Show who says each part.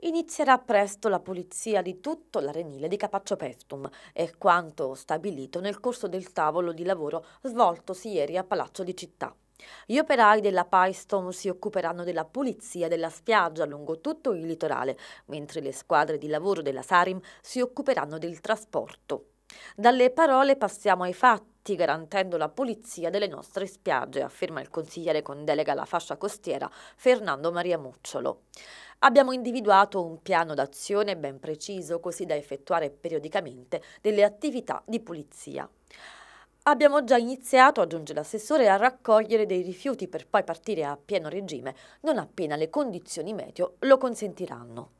Speaker 1: Inizierà presto la pulizia di tutto l'arenile di Capaccio Pestum, è quanto stabilito nel corso del tavolo di lavoro svoltosi ieri a Palazzo di Città. Gli operai della Paestum si occuperanno della pulizia della spiaggia lungo tutto il litorale, mentre le squadre di lavoro della Sarim si occuperanno del trasporto. Dalle parole passiamo ai fatti, garantendo la pulizia delle nostre spiagge, afferma il consigliere con delega alla fascia costiera Fernando Maria Mucciolo. Abbiamo individuato un piano d'azione ben preciso così da effettuare periodicamente delle attività di pulizia. Abbiamo già iniziato, aggiunge l'assessore, a raccogliere dei rifiuti per poi partire a pieno regime, non appena le condizioni meteo lo consentiranno.